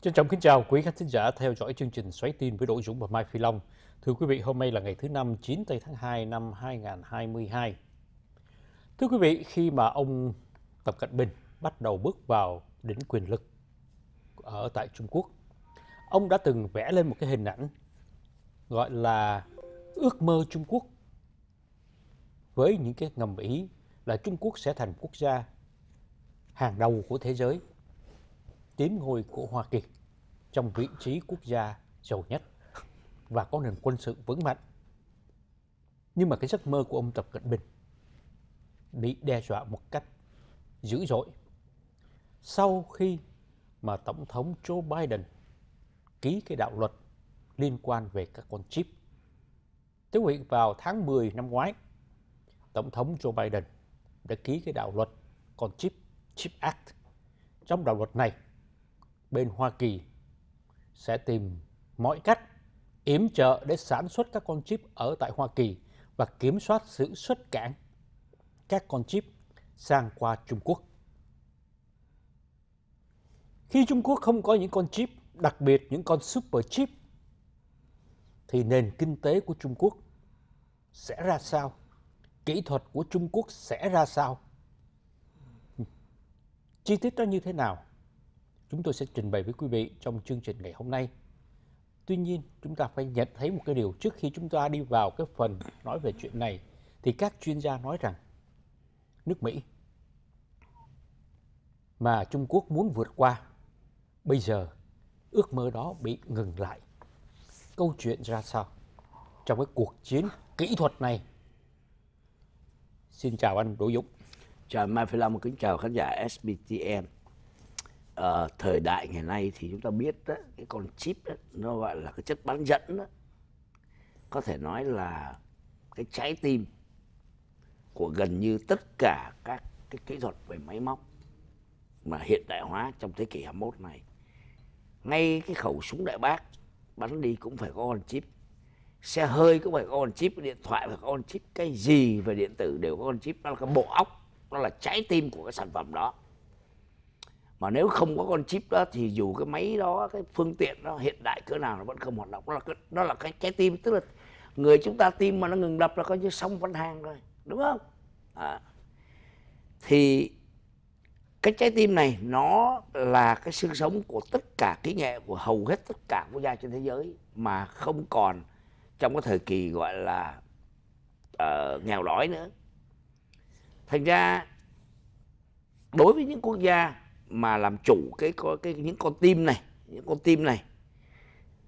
Trân trọng kính chào quý khán thính giả theo dõi chương trình Xoáy tin với Đỗ Dũng và Mai Phi Long. Thưa quý vị, hôm nay là ngày thứ năm 9 tây tháng 2 năm 2022. Thưa quý vị, khi mà ông Tập Cận Bình bắt đầu bước vào đến quyền lực ở tại Trung Quốc, ông đã từng vẽ lên một cái hình ảnh gọi là ước mơ Trung Quốc với những cái ngầm ý là Trung Quốc sẽ thành quốc gia hàng đầu của thế giới tím ngôi của Hoa Kỳ trong vị trí quốc gia giàu nhất và có nền quân sự vững mạnh. Nhưng mà cái giấc mơ của ông Tập Cận Bình bị đe dọa một cách dữ dội sau khi mà Tổng thống Joe Biden ký cái đạo luật liên quan về các con chip. Tức huyện vào tháng 10 năm ngoái, Tổng thống Joe Biden đã ký cái đạo luật con chip, Chip Act. Trong đạo luật này bên Hoa Kỳ sẽ tìm mọi cách yểm trợ để sản xuất các con chip ở tại Hoa Kỳ và kiểm soát sự xuất cảng các con chip sang qua Trung Quốc. Khi Trung Quốc không có những con chip, đặc biệt những con super chip, thì nền kinh tế của Trung Quốc sẽ ra sao? Kỹ thuật của Trung Quốc sẽ ra sao? Chi tiết đó như thế nào? chúng tôi sẽ trình bày với quý vị trong chương trình ngày hôm nay. Tuy nhiên, chúng ta phải nhận thấy một cái điều trước khi chúng ta đi vào cái phần nói về chuyện này thì các chuyên gia nói rằng nước Mỹ mà Trung Quốc muốn vượt qua bây giờ ước mơ đó bị ngừng lại. Câu chuyện ra sao trong cái cuộc chiến kỹ thuật này? Xin chào anh Đỗ Dũng. Chào Mai Phi Long, kính chào khán giả SBTN ở ờ, thời đại ngày nay thì chúng ta biết đó, cái con chip đó, nó gọi là cái chất bán dẫn đó. có thể nói là cái trái tim của gần như tất cả các cái kỹ thuật về máy móc mà hiện đại hóa trong thế kỷ 21 này ngay cái khẩu súng đại bác bắn đi cũng phải có con chip xe hơi cũng phải có con chip điện thoại phải có con chip cái gì về điện tử đều có con chip nó là cái bộ óc nó là trái tim của cái sản phẩm đó mà nếu không có con chip đó thì dù cái máy đó cái phương tiện đó hiện đại cỡ nào nó vẫn không hoạt động đó là cái, đó là cái trái tim tức là người chúng ta tim mà nó ngừng đập là coi như xong vấn hàng rồi đúng không à. thì cái trái tim này nó là cái xương sống của tất cả kỹ nghệ của hầu hết tất cả quốc gia trên thế giới mà không còn trong cái thời kỳ gọi là uh, nghèo đói nữa thành ra đối với những quốc gia mà làm chủ cái có cái những con tim này những con tim này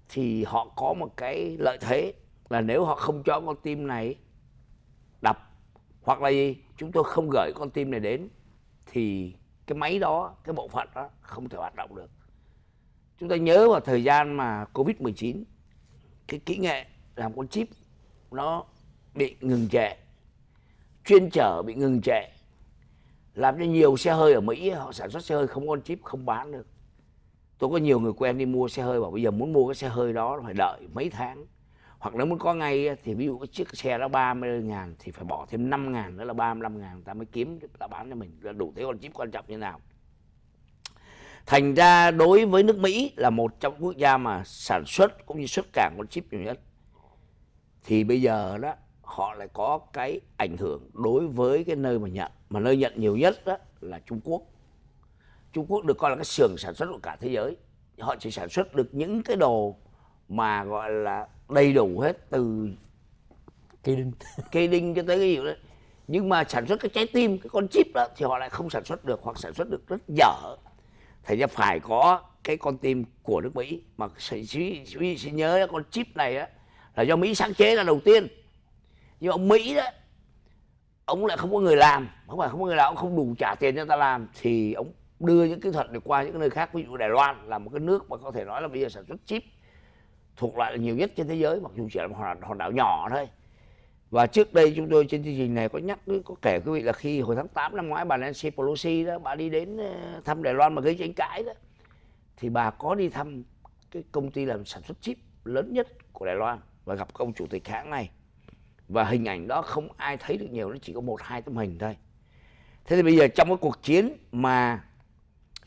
thì họ có một cái lợi thế là nếu họ không cho con tim này đập hoặc là gì chúng tôi không gửi con tim này đến thì cái máy đó cái bộ phận đó không thể hoạt động được chúng ta nhớ vào thời gian mà covid 19 cái kỹ nghệ làm con chip nó bị ngừng trệ chuyên trở bị ngừng trệ làm cho nhiều xe hơi ở Mỹ họ sản xuất xe hơi không on chip không bán được tôi có nhiều người quen đi mua xe hơi bảo bây giờ muốn mua cái xe hơi đó phải đợi mấy tháng hoặc nếu muốn có ngay thì ví dụ cái chiếc xe đó 30 ngàn thì phải bỏ thêm 5 ngàn nữa là 35 ngàn ta mới kiếm ta bán cho mình là đủ thế con chip quan trọng như nào thành ra đối với nước Mỹ là một trong quốc gia mà sản xuất cũng như xuất cảng con chip nhiều nhất thì bây giờ đó họ lại có cái ảnh hưởng đối với cái nơi mà nhận mà nơi nhận nhiều nhất đó là Trung Quốc. Trung Quốc được coi là cái xưởng sản xuất của cả thế giới. Họ chỉ sản xuất được những cái đồ mà gọi là đầy đủ hết từ cây đinh cây đinh cho tới cái gì đấy nhưng mà sản xuất cái trái tim cái con chip đó thì họ lại không sản xuất được hoặc sản xuất được rất dở thành ra phải có cái con tim của nước mỹ mà sĩ nhớ con chip này đó, là do mỹ sáng chế ra đầu tiên nhưng mà ông mỹ đó ông lại không có người làm không phải không có người làm ông không đủ trả tiền cho ta làm thì ông đưa những kỹ thuật này qua những nơi khác ví dụ đài loan là một cái nước mà có thể nói là bây giờ sản xuất chip thuộc loại là nhiều nhất trên thế giới mặc dù chỉ là một hòn, đảo nhỏ thôi và trước đây chúng tôi trên chương trình này có nhắc có kể quý vị là khi hồi tháng 8 năm ngoái bà Nancy Pelosi đó bà đi đến ờ, thăm Đài Loan mà gây tranh cãi đó thì bà có đi thăm cái công ty làm sản xuất chip lớn nhất của Đài Loan và gặp ông chủ tịch hãng này và hình ảnh đó không ai thấy được nhiều nó chỉ có một hai tấm hình thôi thế thì bây giờ trong cái cuộc chiến mà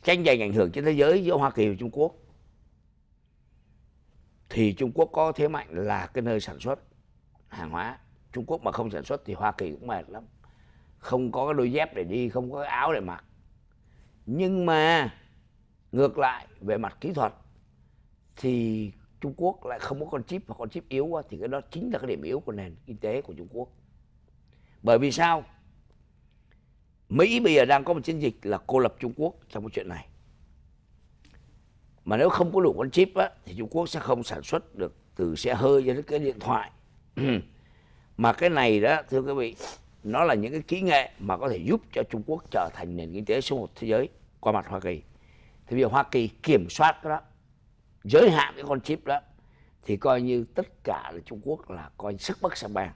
tranh giành ảnh hưởng trên thế giới giữa hoa kỳ và trung quốc thì trung quốc có thế mạnh là cái nơi sản xuất hàng hóa trung quốc mà không sản xuất thì hoa kỳ cũng mệt lắm không có cái đôi dép để đi không có cái áo để mặc nhưng mà ngược lại về mặt kỹ thuật thì Trung Quốc lại không có con chip hoặc con chip yếu quá thì cái đó chính là cái điểm yếu của nền kinh tế của Trung Quốc. Bởi vì sao? Mỹ bây giờ đang có một chiến dịch là cô lập Trung Quốc trong cái chuyện này. Mà nếu không có đủ con chip á, thì Trung Quốc sẽ không sản xuất được từ xe hơi cho đến cái điện thoại. mà cái này đó, thưa quý vị, nó là những cái kỹ nghệ mà có thể giúp cho Trung Quốc trở thành nền kinh tế số một thế giới qua mặt Hoa Kỳ. Thì bây giờ Hoa Kỳ kiểm soát cái đó giới hạn cái con chip đó thì coi như tất cả là Trung Quốc là coi sức bất sang bang.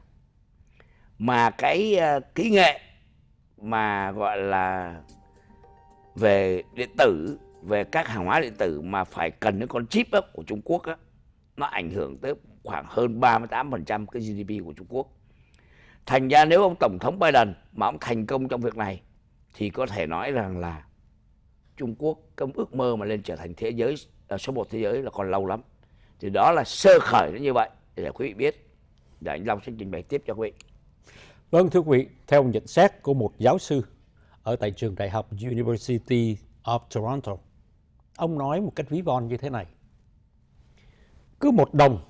mà cái uh, kỹ nghệ mà gọi là về điện tử về các hàng hóa điện tử mà phải cần đến con chip đó, của Trung Quốc đó, nó ảnh hưởng tới khoảng hơn 38% cái GDP của Trung Quốc. Thành ra nếu ông Tổng thống Biden mà ông thành công trong việc này thì có thể nói rằng là Trung Quốc cái ước mơ mà lên trở thành thế giới à, số một thế giới là còn lâu lắm thì đó là sơ khởi nó như vậy để quý vị biết để anh Long sẽ trình bày tiếp cho quý vị vâng thưa quý vị theo nhận xét của một giáo sư ở tại trường đại học University of Toronto ông nói một cách ví von như thế này cứ một đồng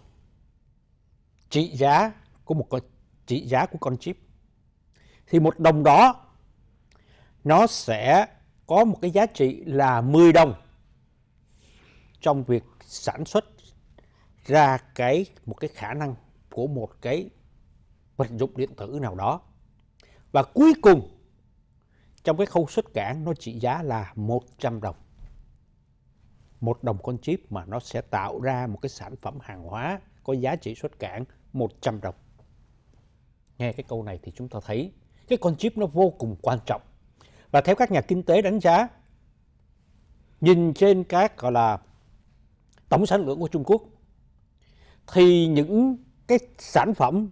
trị giá của một con trị giá của con chip thì một đồng đó nó sẽ có một cái giá trị là 10 đồng trong việc sản xuất ra cái một cái khả năng của một cái vật dụng điện tử nào đó và cuối cùng trong cái khâu xuất cảng nó trị giá là 100 đồng một đồng con chip mà nó sẽ tạo ra một cái sản phẩm hàng hóa có giá trị xuất cảng 100 đồng nghe cái câu này thì chúng ta thấy cái con chip nó vô cùng quan trọng và theo các nhà kinh tế đánh giá, nhìn trên các gọi là tổng sản lượng của Trung Quốc thì những cái sản phẩm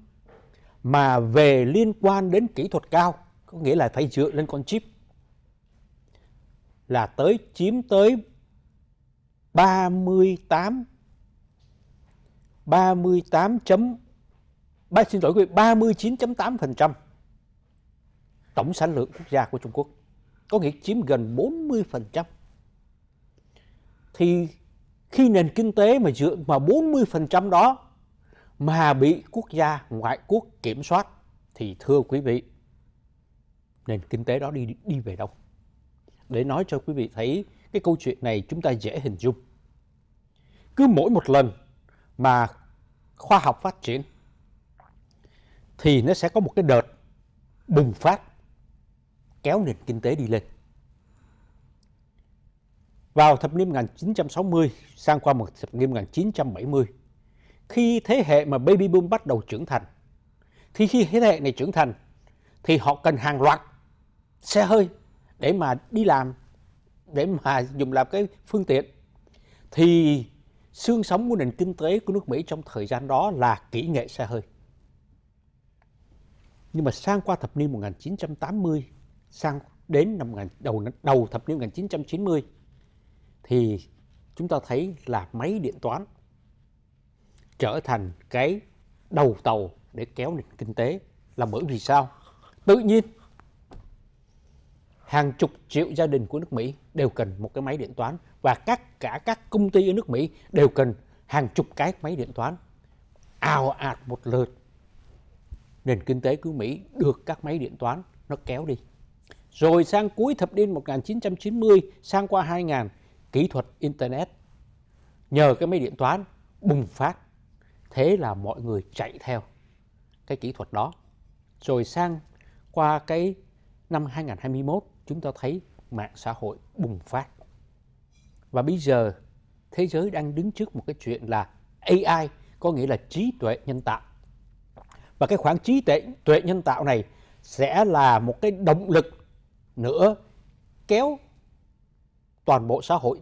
mà về liên quan đến kỹ thuật cao có nghĩa là phải dựa lên con chip là tới chiếm tới 38 38 chấm xin lỗi quý 39.8% tổng sản lượng quốc gia của Trung Quốc có nghĩa chiếm gần 40%. Thì khi nền kinh tế mà dựa mà 40% đó mà bị quốc gia ngoại quốc kiểm soát thì thưa quý vị, nền kinh tế đó đi đi về đâu? Để nói cho quý vị thấy cái câu chuyện này chúng ta dễ hình dung. Cứ mỗi một lần mà khoa học phát triển thì nó sẽ có một cái đợt bùng phát kéo nền kinh tế đi lên. Vào thập niên 1960 sang qua một thập niên 1970, khi thế hệ mà baby boom bắt đầu trưởng thành, thì khi thế hệ này trưởng thành thì họ cần hàng loạt xe hơi để mà đi làm, để mà dùng làm cái phương tiện. Thì xương sống của nền kinh tế của nước Mỹ trong thời gian đó là kỹ nghệ xe hơi. Nhưng mà sang qua thập niên 1980 sang đến năm đầu đầu thập niên 1990 thì chúng ta thấy là máy điện toán trở thành cái đầu tàu để kéo nền kinh tế là bởi vì sao? Tự nhiên hàng chục triệu gia đình của nước Mỹ đều cần một cái máy điện toán và các cả các công ty ở nước Mỹ đều cần hàng chục cái máy điện toán ào ạt một lượt nền kinh tế của Mỹ được các máy điện toán nó kéo đi rồi sang cuối thập niên 1990 sang qua 2000, kỹ thuật internet nhờ cái máy điện toán bùng phát. Thế là mọi người chạy theo cái kỹ thuật đó. Rồi sang qua cái năm 2021 chúng ta thấy mạng xã hội bùng phát. Và bây giờ thế giới đang đứng trước một cái chuyện là AI có nghĩa là trí tuệ nhân tạo. Và cái khoảng trí tuệ, tuệ nhân tạo này sẽ là một cái động lực nữa kéo toàn bộ xã hội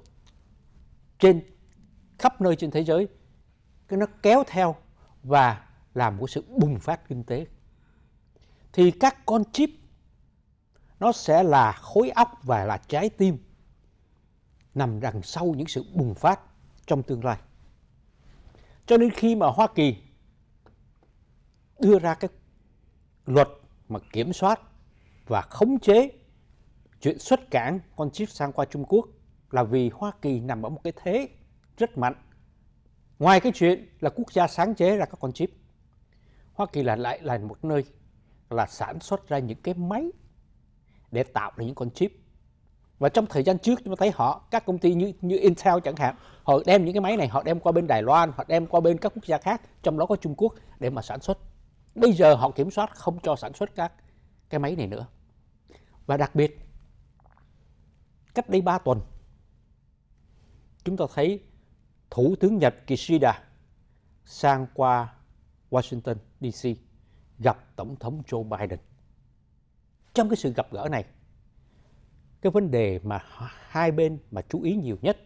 trên khắp nơi trên thế giới cái nó kéo theo và làm một sự bùng phát kinh tế thì các con chip nó sẽ là khối óc và là trái tim nằm đằng sau những sự bùng phát trong tương lai cho nên khi mà Hoa Kỳ đưa ra cái luật mà kiểm soát và khống chế chuyện xuất cảng con chip sang qua Trung Quốc là vì Hoa Kỳ nằm ở một cái thế rất mạnh. Ngoài cái chuyện là quốc gia sáng chế ra các con chip, Hoa Kỳ là lại là một nơi là sản xuất ra những cái máy để tạo ra những con chip. Và trong thời gian trước chúng ta thấy họ, các công ty như như Intel chẳng hạn, họ đem những cái máy này họ đem qua bên Đài Loan, họ đem qua bên các quốc gia khác, trong đó có Trung Quốc để mà sản xuất. Bây giờ họ kiểm soát không cho sản xuất các cái máy này nữa. Và đặc biệt cách đây 3 tuần chúng ta thấy Thủ tướng Nhật Kishida sang qua Washington DC gặp Tổng thống Joe Biden. Trong cái sự gặp gỡ này, cái vấn đề mà hai bên mà chú ý nhiều nhất,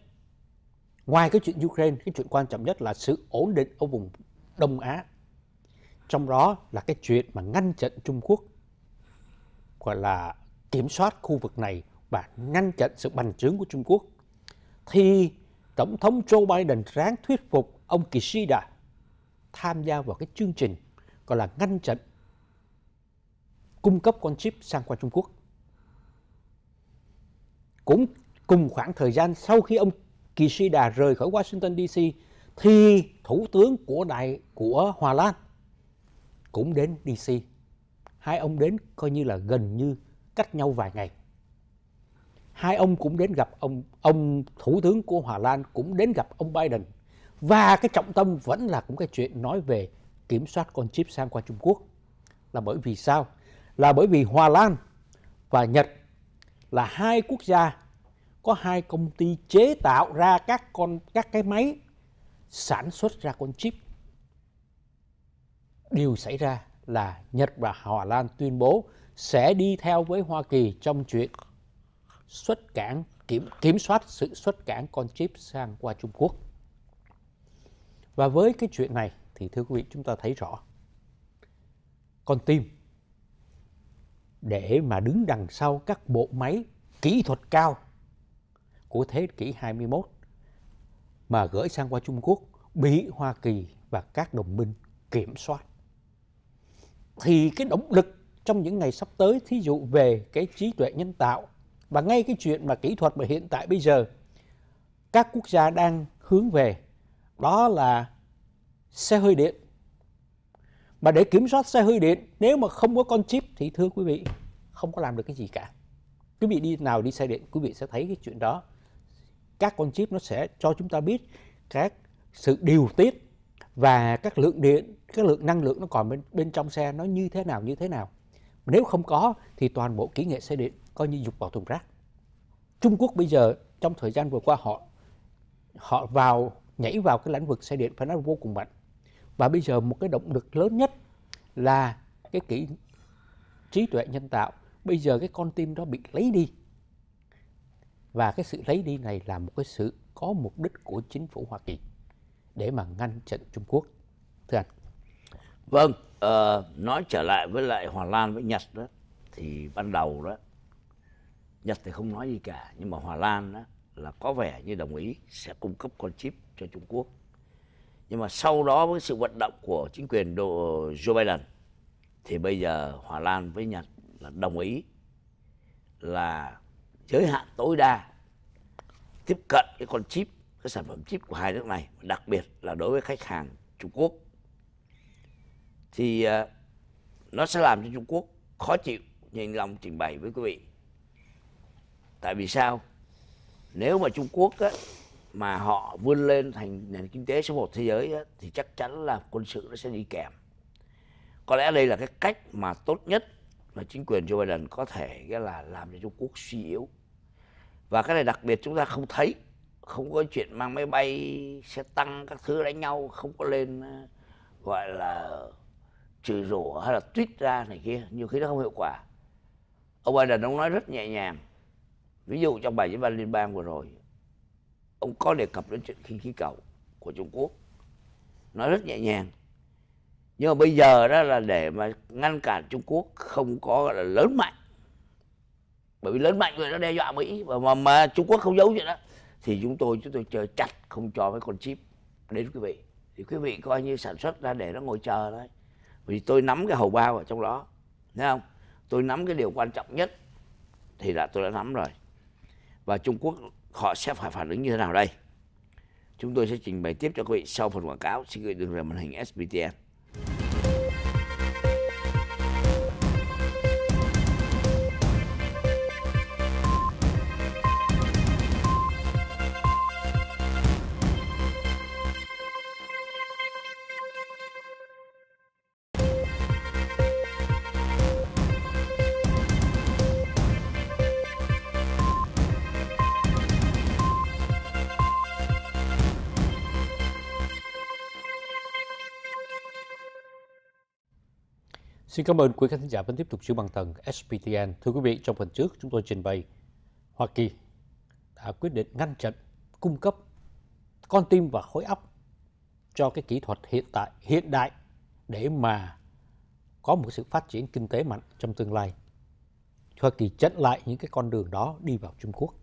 ngoài cái chuyện Ukraine, cái chuyện quan trọng nhất là sự ổn định ở vùng Đông Á. Trong đó là cái chuyện mà ngăn chặn Trung Quốc gọi là kiểm soát khu vực này và ngăn chặn sự bành trướng của Trung Quốc, thì Tổng thống Joe Biden ráng thuyết phục ông Kishida tham gia vào cái chương trình gọi là ngăn chặn cung cấp con chip sang qua Trung Quốc. Cũng cùng khoảng thời gian sau khi ông Kishida rời khỏi Washington DC thì thủ tướng của đại của Hòa Lan cũng đến DC. Hai ông đến coi như là gần như cách nhau vài ngày hai ông cũng đến gặp ông ông thủ tướng của Hà Lan cũng đến gặp ông Biden và cái trọng tâm vẫn là cũng cái chuyện nói về kiểm soát con chip sang qua Trung Quốc là bởi vì sao là bởi vì Hà Lan và Nhật là hai quốc gia có hai công ty chế tạo ra các con các cái máy sản xuất ra con chip điều xảy ra là Nhật và Hà Lan tuyên bố sẽ đi theo với Hoa Kỳ trong chuyện xuất cảng kiểm kiểm soát sự xuất cảng con chip sang qua Trung Quốc. Và với cái chuyện này thì thưa quý vị chúng ta thấy rõ con tim để mà đứng đằng sau các bộ máy kỹ thuật cao của thế kỷ 21 mà gửi sang qua Trung Quốc bị Hoa Kỳ và các đồng minh kiểm soát. Thì cái động lực trong những ngày sắp tới thí dụ về cái trí tuệ nhân tạo và ngay cái chuyện mà kỹ thuật mà hiện tại bây giờ các quốc gia đang hướng về đó là xe hơi điện. Mà để kiểm soát xe hơi điện nếu mà không có con chip thì thưa quý vị không có làm được cái gì cả. Quý vị đi nào đi xe điện quý vị sẽ thấy cái chuyện đó. Các con chip nó sẽ cho chúng ta biết các sự điều tiết và các lượng điện, các lượng năng lượng nó còn bên bên trong xe nó như thế nào như thế nào. Nếu không có thì toàn bộ kỹ nghệ xe điện coi như dục vào thùng rác. Trung Quốc bây giờ trong thời gian vừa qua họ họ vào nhảy vào cái lĩnh vực xe điện phải nói vô cùng mạnh. Và bây giờ một cái động lực lớn nhất là cái kỹ trí tuệ nhân tạo. Bây giờ cái con tim đó bị lấy đi. Và cái sự lấy đi này là một cái sự có mục đích của chính phủ Hoa Kỳ để mà ngăn chặn Trung Quốc. Thưa anh. Vâng, uh, nói trở lại với lại Hòa Lan với Nhật đó thì ban đầu đó Nhật thì không nói gì cả nhưng mà Hòa Lan đó là có vẻ như đồng ý sẽ cung cấp con chip cho Trung Quốc nhưng mà sau đó với sự vận động của chính quyền Đô, Joe Biden thì bây giờ Hòa Lan với Nhật là đồng ý là giới hạn tối đa tiếp cận cái con chip cái sản phẩm chip của hai nước này đặc biệt là đối với khách hàng Trung Quốc thì à, nó sẽ làm cho Trung Quốc khó chịu nhìn lòng trình bày với quý vị tại vì sao nếu mà trung quốc á, mà họ vươn lên thành nền kinh tế số một thế giới á, thì chắc chắn là quân sự nó sẽ đi kèm có lẽ đây là cái cách mà tốt nhất mà chính quyền Joe Biden có thể cái là làm cho Trung Quốc suy yếu và cái này đặc biệt chúng ta không thấy không có chuyện mang máy bay xe tăng các thứ đánh nhau không có lên ờ, gọi là trừ rủa hay là tuyết ra này kia nhiều khi nó không hiệu quả ông Biden ông nói rất nhẹ nhàng ví dụ trong bài diễn văn liên bang vừa rồi ông có đề cập đến chuyện khinh khí cầu của trung quốc nói rất nhẹ nhàng nhưng mà bây giờ đó là để mà ngăn cản trung quốc không có gọi là lớn mạnh bởi vì lớn mạnh rồi nó đe dọa mỹ và mà, mà trung quốc không giấu chuyện đó thì chúng tôi chúng tôi chờ chặt không cho mấy con chip đến quý vị thì quý vị coi như sản xuất ra để nó ngồi chờ đấy vì tôi nắm cái hầu bao ở trong đó thấy không tôi nắm cái điều quan trọng nhất thì là tôi đã nắm rồi và Trung Quốc họ sẽ phải phản ứng như thế nào đây? Chúng tôi sẽ trình bày tiếp cho quý vị sau phần quảng cáo. Xin gửi đường về màn hình SBTN. Xin cảm ơn quý khán giả vẫn tiếp tục chiếu bằng tầng SPTN. Thưa quý vị, trong phần trước chúng tôi trình bày Hoa Kỳ đã quyết định ngăn chặn cung cấp con tim và khối óc cho cái kỹ thuật hiện tại hiện đại để mà có một sự phát triển kinh tế mạnh trong tương lai. Hoa Kỳ chặn lại những cái con đường đó đi vào Trung Quốc.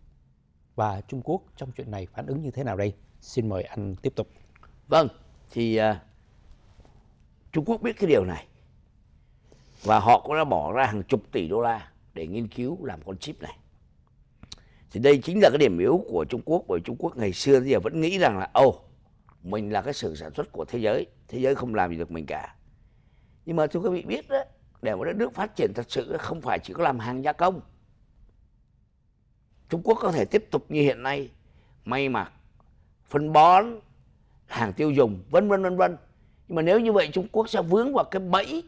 Và Trung Quốc trong chuyện này phản ứng như thế nào đây? Xin mời anh tiếp tục. Vâng, thì uh, Trung Quốc biết cái điều này và họ cũng đã bỏ ra hàng chục tỷ đô la để nghiên cứu làm con chip này thì đây chính là cái điểm yếu của Trung Quốc bởi Trung Quốc ngày xưa giờ vẫn nghĩ rằng là ồ oh, mình là cái sự sản xuất của thế giới thế giới không làm gì được mình cả nhưng mà thưa quý vị biết đó để một đất nước phát triển thật sự không phải chỉ có làm hàng gia công Trung Quốc có thể tiếp tục như hiện nay may mặc phân bón hàng tiêu dùng vân vân vân vân nhưng mà nếu như vậy Trung Quốc sẽ vướng vào cái bẫy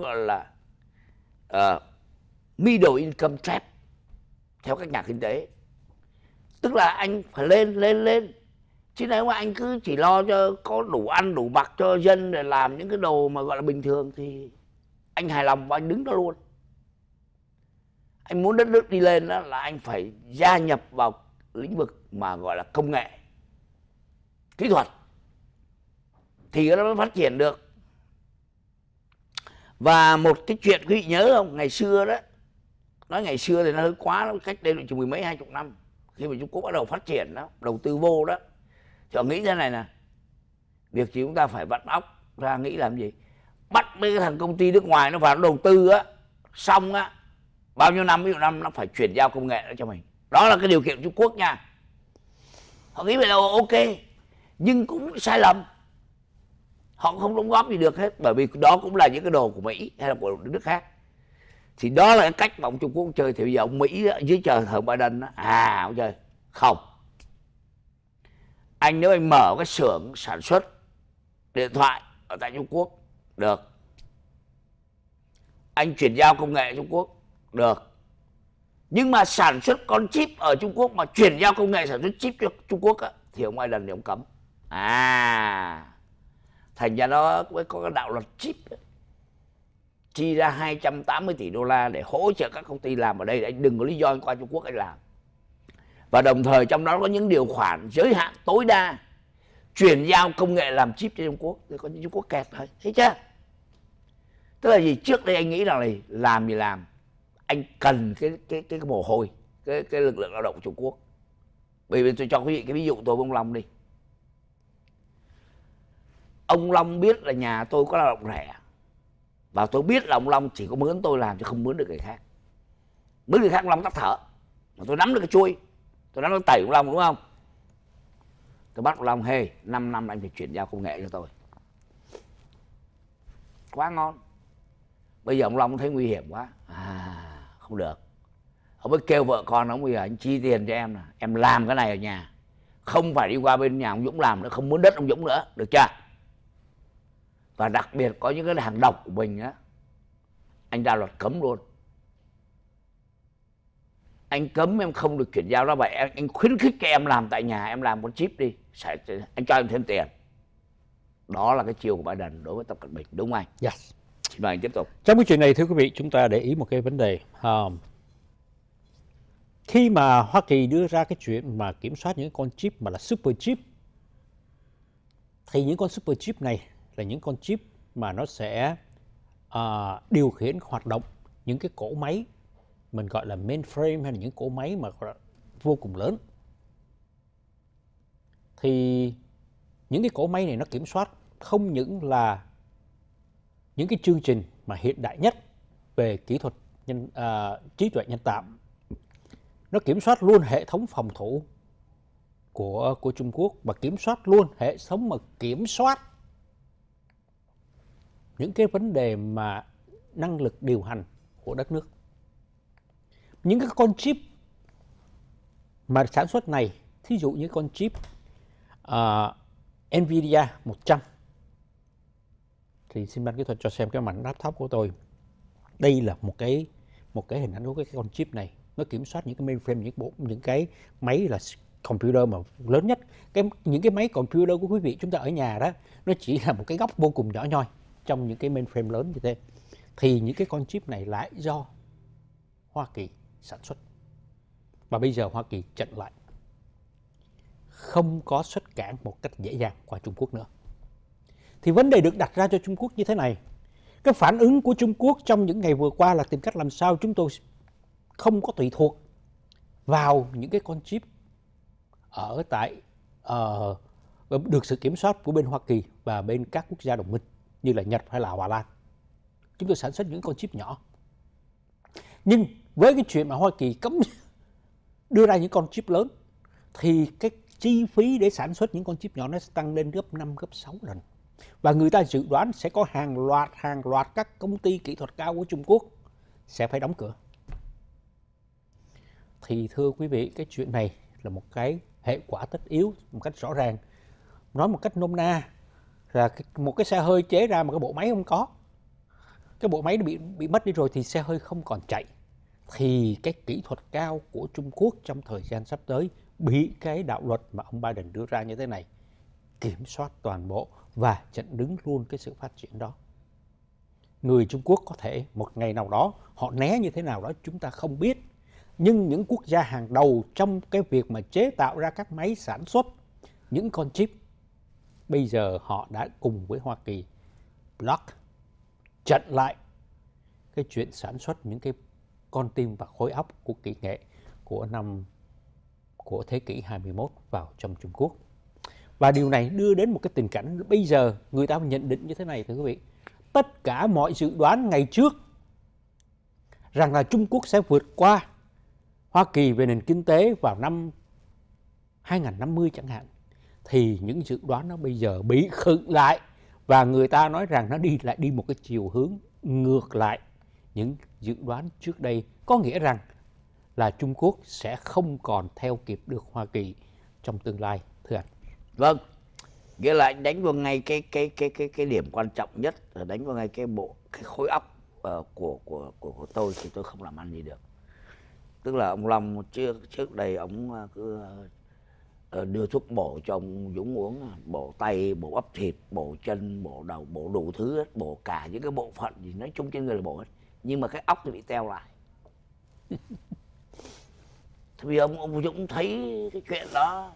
nó gọi là uh, middle income trap theo các nhà kinh tế tức là anh phải lên lên lên chứ nếu mà anh cứ chỉ lo cho có đủ ăn đủ mặc cho dân để làm những cái đồ mà gọi là bình thường thì anh hài lòng và anh đứng đó luôn anh muốn đất nước đi lên đó là anh phải gia nhập vào lĩnh vực mà gọi là công nghệ kỹ thuật thì nó mới phát triển được và một cái chuyện quý vị nhớ không ngày xưa đó nói ngày xưa thì nó hơi quá lắm cách đây là mười mấy hai chục năm khi mà trung quốc bắt đầu phát triển đó đầu tư vô đó thì họ nghĩ thế này nè việc gì chúng ta phải vặn óc ra nghĩ làm gì bắt mấy cái thằng công ty nước ngoài nó vào nó đầu tư á xong á bao nhiêu năm ví dụ năm nó phải chuyển giao công nghệ cho mình đó là cái điều kiện trung quốc nha họ nghĩ vậy là ok nhưng cũng sai lầm họ cũng không đóng góp gì được hết bởi vì đó cũng là những cái đồ của mỹ hay là của nước khác thì đó là cái cách mà ông trung quốc chơi thì bây giờ ông mỹ dưới trời thờ biden à ông chơi không anh nếu anh mở cái xưởng sản xuất điện thoại ở tại trung quốc được anh chuyển giao công nghệ trung quốc được nhưng mà sản xuất con chip ở trung quốc mà chuyển giao công nghệ sản xuất chip cho trung quốc á, thì ông biden thì ông cấm à thành ra nó mới có cái đạo luật chip chi ra 280 tỷ đô la để hỗ trợ các công ty làm ở đây anh đừng có lý do anh qua Trung Quốc anh làm và đồng thời trong đó có những điều khoản giới hạn tối đa chuyển giao công nghệ làm chip cho Trung Quốc thì có những Trung Quốc kẹt thôi thấy chưa tức là gì trước đây anh nghĩ rằng là này, làm thì làm anh cần cái cái cái, cái mồ hôi cái cái lực lượng lao động của Trung Quốc bởi vì tôi cho quý vị cái ví dụ tôi với ông đi ông long biết là nhà tôi có lao động rẻ và tôi biết là ông long chỉ có mướn tôi làm chứ không mướn được người khác mướn người khác ông long tắt thở mà tôi nắm được cái chuôi tôi nắm được tẩy ông long đúng không tôi bắt ông long hê hey, 5 năm anh phải chuyển giao công nghệ cho tôi quá ngon bây giờ ông long thấy nguy hiểm quá à không được ông mới kêu vợ con ông bây giờ anh chi tiền cho em là em làm cái này ở nhà không phải đi qua bên nhà ông dũng làm nữa không muốn đất ông dũng nữa được chưa và đặc biệt có những cái hàng độc của mình á anh ra luật cấm luôn anh cấm em không được chuyển giao ra vậy em anh khuyến khích các em làm tại nhà em làm con chip đi sẽ anh cho em thêm tiền đó là cái chiều của Biden đối với Tập Cận Bình đúng không anh? Yes. Xin mời anh tiếp tục. Trong cái chuyện này thưa quý vị chúng ta để ý một cái vấn đề um, khi mà Hoa Kỳ đưa ra cái chuyện mà kiểm soát những con chip mà là super chip thì những con super chip này là những con chip mà nó sẽ uh, điều khiển hoạt động những cái cỗ máy mình gọi là mainframe hay là những cỗ máy mà vô cùng lớn thì những cái cỗ máy này nó kiểm soát không những là những cái chương trình mà hiện đại nhất về kỹ thuật nhân uh, trí tuệ nhân tạo nó kiểm soát luôn hệ thống phòng thủ của của Trung Quốc và kiểm soát luôn hệ thống mà kiểm soát những cái vấn đề mà năng lực điều hành của đất nước những cái con chip mà sản xuất này thí dụ như con chip uh, Nvidia 100 thì xin ban kỹ thuật cho xem cái mảnh laptop của tôi đây là một cái một cái hình ảnh của cái con chip này nó kiểm soát những cái mainframe những bộ những cái máy là computer mà lớn nhất cái những cái máy computer của quý vị chúng ta ở nhà đó nó chỉ là một cái góc vô cùng nhỏ nhoi trong những cái mainframe lớn như thế thì những cái con chip này lại do Hoa Kỳ sản xuất và bây giờ Hoa Kỳ chặn lại không có xuất cảng một cách dễ dàng qua Trung Quốc nữa thì vấn đề được đặt ra cho Trung Quốc như thế này cái phản ứng của Trung Quốc trong những ngày vừa qua là tìm cách làm sao chúng tôi không có tùy thuộc vào những cái con chip ở tại uh, được sự kiểm soát của bên Hoa Kỳ và bên các quốc gia đồng minh như là Nhật hay là Hòa Lan. Chúng tôi sản xuất những con chip nhỏ. Nhưng với cái chuyện mà Hoa Kỳ cấm đưa ra những con chip lớn thì cái chi phí để sản xuất những con chip nhỏ nó sẽ tăng lên gấp 5 gấp 6 lần. Và người ta dự đoán sẽ có hàng loạt hàng loạt các công ty kỹ thuật cao của Trung Quốc sẽ phải đóng cửa. Thì thưa quý vị, cái chuyện này là một cái hệ quả tất yếu một cách rõ ràng. Nói một cách nôm na là một cái xe hơi chế ra mà cái bộ máy không có cái bộ máy bị bị mất đi rồi thì xe hơi không còn chạy thì cái kỹ thuật cao của Trung Quốc trong thời gian sắp tới bị cái đạo luật mà ông Biden đưa ra như thế này kiểm soát toàn bộ và chặn đứng luôn cái sự phát triển đó. Người Trung Quốc có thể một ngày nào đó họ né như thế nào đó chúng ta không biết. Nhưng những quốc gia hàng đầu trong cái việc mà chế tạo ra các máy sản xuất những con chip bây giờ họ đã cùng với Hoa Kỳ block chặn lại cái chuyện sản xuất những cái con tim và khối óc của kỹ nghệ của năm của thế kỷ 21 vào trong Trung Quốc. Và điều này đưa đến một cái tình cảnh bây giờ người ta nhận định như thế này thưa quý vị. Tất cả mọi dự đoán ngày trước rằng là Trung Quốc sẽ vượt qua Hoa Kỳ về nền kinh tế vào năm 2050 chẳng hạn thì những dự đoán nó bây giờ bị khựng lại và người ta nói rằng nó đi lại đi một cái chiều hướng ngược lại những dự đoán trước đây có nghĩa rằng là Trung Quốc sẽ không còn theo kịp được Hoa Kỳ trong tương lai thưa anh. Vâng, nghĩa là anh đánh vào ngay cái cái cái cái cái điểm quan trọng nhất là đánh vào ngay cái bộ cái khối óc uh, của, của của của tôi thì tôi không làm ăn gì được. Tức là ông Long trước trước đây ông ờ, cứ ờ, Ờ, đưa thuốc bổ cho ông Dũng uống bổ tay bổ bắp thịt bổ chân bổ đầu bổ đủ thứ hết bổ cả những cái bộ phận gì nói chung trên người là bổ hết nhưng mà cái óc thì bị teo lại thì vì ông ông Dũng thấy cái chuyện đó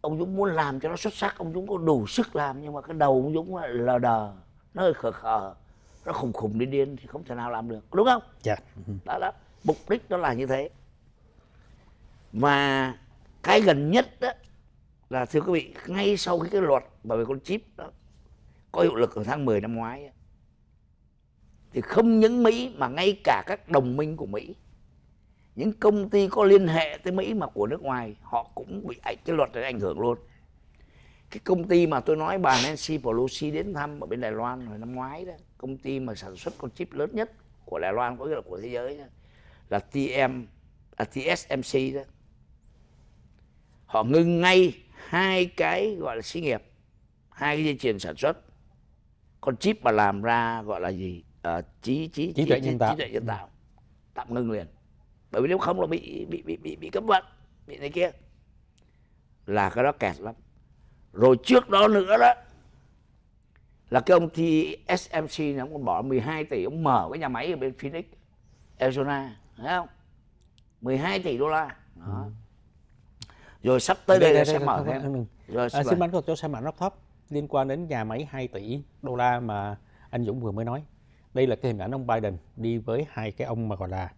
ông Dũng muốn làm cho nó xuất sắc ông Dũng có đủ sức làm nhưng mà cái đầu ông Dũng lờ đờ nó hơi khờ khờ nó khùng khùng đi điên thì không thể nào làm được đúng không dạ yeah. đó đó mục đích đó là như thế mà cái gần nhất đó là thưa quý vị ngay sau khi cái luật bảo vệ con chip đó có hiệu lực ở tháng 10 năm ngoái đó, thì không những Mỹ mà ngay cả các đồng minh của Mỹ những công ty có liên hệ tới Mỹ mà của nước ngoài họ cũng bị cái luật này ảnh hưởng luôn cái công ty mà tôi nói bà Nancy Pelosi đến thăm ở bên Đài Loan hồi năm ngoái đó công ty mà sản xuất con chip lớn nhất của Đài Loan có nghĩa là của thế giới đó, là TM à, TSMC đó họ ngưng ngay hai cái gọi là xí nghiệp hai cái dây chuyền sản xuất con chip mà làm ra gọi là gì à, trí trí trí tuệ nhân tạo trí tuệ nhân ừ. tạo tạm ngưng liền bởi vì nếu không là bị bị bị bị, bị cấm vận bị này kia là cái đó kẹt lắm rồi trước đó nữa đó là cái ông thì SMC này ông bỏ 12 tỷ ông mở cái nhà máy ở bên Phoenix Arizona thấy không 12 tỷ đô la đó. Ừ rồi sắp tới đây, đây, đây sẽ mở thêm rồi à, xin bán cho xem mã laptop liên quan đến nhà máy 2 tỷ đô la mà anh Dũng vừa mới nói đây là cái hình ảnh ông Biden đi với hai cái ông mà gọi là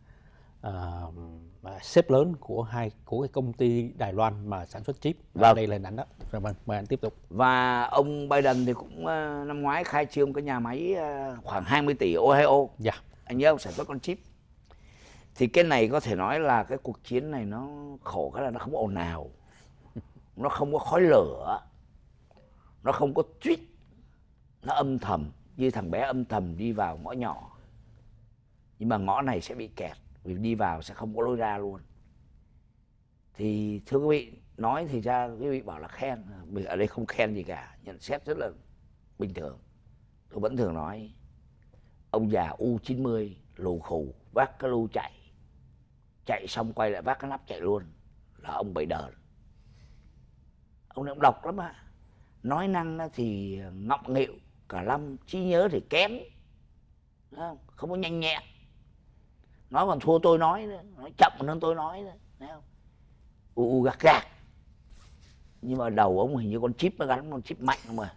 uh, sếp lớn của hai của cái công ty Đài Loan mà sản xuất chip à, vâng. đây là hình ảnh đó rồi vâng mời anh tiếp tục và ông Biden thì cũng năm ngoái khai trương cái nhà máy uh, khoảng 20 tỷ Ohio dạ anh nhớ ông sản xuất con chip thì cái này có thể nói là cái cuộc chiến này nó khổ cái là nó không ồn ào nó không có khói lửa nó không có tuyết nó âm thầm như thằng bé âm thầm đi vào ngõ nhỏ nhưng mà ngõ này sẽ bị kẹt vì đi vào sẽ không có lối ra luôn thì thưa quý vị nói thì ra quý vị bảo là khen mình ở đây không khen gì cả nhận xét rất là bình thường tôi vẫn thường nói ông già u 90 lù khù vác cái lu chạy chạy xong quay lại vác cái nắp chạy luôn là ông bảy đờn ông này ông độc lắm ạ nói năng thì ngọng nghịu cả lâm trí nhớ thì kém không? có nhanh nhẹn nó còn thua tôi nói nữa nói chậm hơn tôi nói nữa thấy u u gạt gạt, nhưng mà đầu ông hình như con chip nó gắn con chip mạnh không à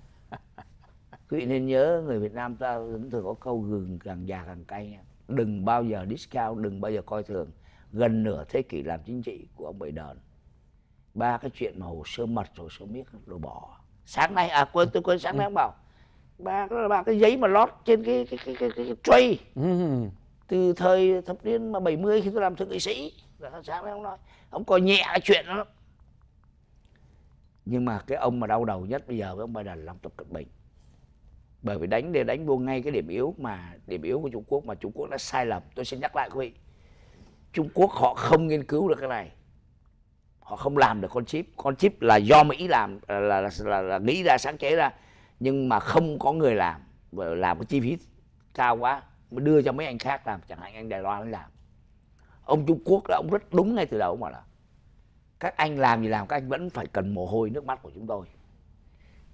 quý vị nên nhớ người Việt Nam ta vẫn thường có câu gừng càng già càng cay đừng bao giờ discount đừng bao giờ coi thường gần nửa thế kỷ làm chính trị của ông Bảy Đờn ba cái chuyện mà hồ sơ mật hồ sơ miết đồ bỏ sáng nay à quên tôi quên sáng nay ông bảo ba cái là ba cái giấy mà lót trên cái cái cái cái, cái, cái tray từ thời thập niên mà 70 khi tôi làm thượng nghị sĩ là sáng nay ông nói ông coi nhẹ cái chuyện đó nhưng mà cái ông mà đau đầu nhất bây giờ với ông Bảy Biden là ông tập cận bình bởi vì đánh để đánh vô ngay cái điểm yếu mà điểm yếu của Trung Quốc mà Trung Quốc đã sai lầm tôi xin nhắc lại quý vị Trung Quốc họ không nghiên cứu được cái này họ không làm được con chip con chip là do Mỹ làm là là, là, là nghĩ ra sáng chế ra nhưng mà không có người làm làm cái chi phí cao quá đưa cho mấy anh khác làm chẳng hạn anh Đài Loan làm ông Trung Quốc là ông rất đúng ngay từ đầu mà là các anh làm gì làm các anh vẫn phải cần mồ hôi nước mắt của chúng tôi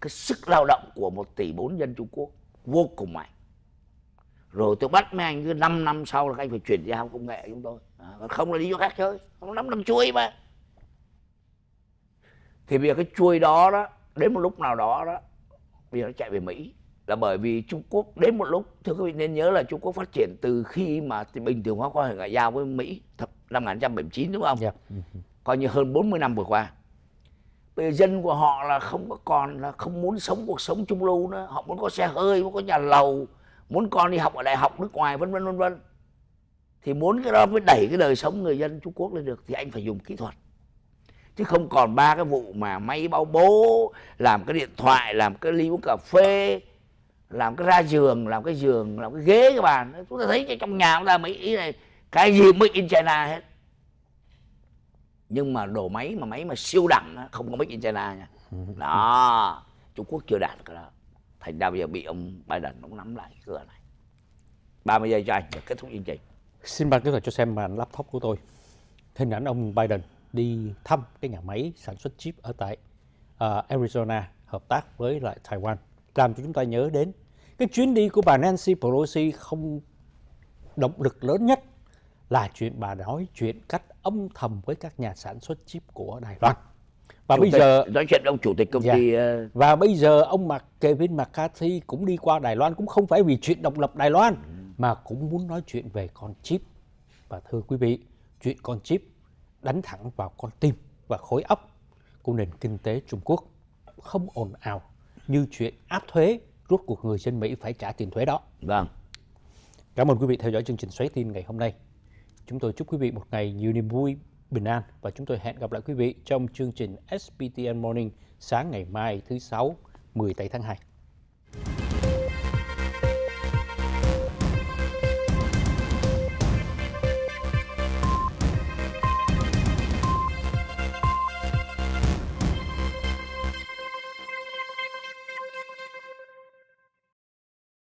cái sức lao động của một tỷ bốn dân Trung Quốc vô cùng mạnh rồi tôi bắt mấy anh cứ 5 năm sau là các anh phải chuyển giao công nghệ chúng tôi à, không là đi chỗ khác chơi không nắm năm chuối mà thì bây giờ cái chuôi đó đó đến một lúc nào đó đó bây giờ nó chạy về mỹ là bởi vì Trung Quốc đến một lúc thưa quý vị nên nhớ là Trung Quốc phát triển từ khi mà bình thường hóa quan hệ ngoại giao với Mỹ thập năm 1979 đúng không? Yeah. Dạ. Coi như hơn 40 năm vừa qua. Bây giờ dân của họ là không có còn là không muốn sống cuộc sống trung lưu nữa, họ muốn có xe hơi, muốn có nhà lầu, muốn con đi học ở đại học nước ngoài vân vân vân vân thì muốn cái đó mới đẩy cái đời sống người dân Trung Quốc lên được thì anh phải dùng kỹ thuật chứ không còn ba cái vụ mà máy bao bố làm cái điện thoại làm cái ly uống cà phê làm cái ra giường làm cái giường làm cái ghế các bạn chúng ta thấy trong nhà chúng ta mấy ý này cái gì mới in China hết nhưng mà đồ máy mà máy mà siêu đẳng không có mấy in China nha đó Trung Quốc chưa đạt cái đó thành ra bây giờ bị ông Biden ông nắm lại cửa này 30 giây cho anh để kết thúc chương trình xin ban kỹ thuật cho xem màn laptop của tôi hình ảnh ông Biden đi thăm cái nhà máy sản xuất chip ở tại uh, Arizona hợp tác với lại Taiwan làm cho chúng ta nhớ đến cái chuyến đi của bà Nancy Pelosi không động lực lớn nhất là chuyện bà nói chuyện cách âm thầm với các nhà sản xuất chip của Đài Loan và chủ bây tịch, giờ nói chuyện ông chủ tịch công ty uh... và bây giờ ông mặc Kevin McCarthy cũng đi qua Đài Loan cũng không phải vì chuyện độc lập Đài Loan ừ. mà cũng muốn nói chuyện về con chip và thưa quý vị chuyện con chip đánh thẳng vào con tim và khối óc của nền kinh tế Trung Quốc không ồn ào như chuyện áp thuế rút cuộc người dân Mỹ phải trả tiền thuế đó. Vâng. Cảm ơn quý vị theo dõi chương trình xoáy tin ngày hôm nay. Chúng tôi chúc quý vị một ngày nhiều niềm vui, bình an và chúng tôi hẹn gặp lại quý vị trong chương trình SPTN Morning sáng ngày mai thứ Sáu 17 tháng 2.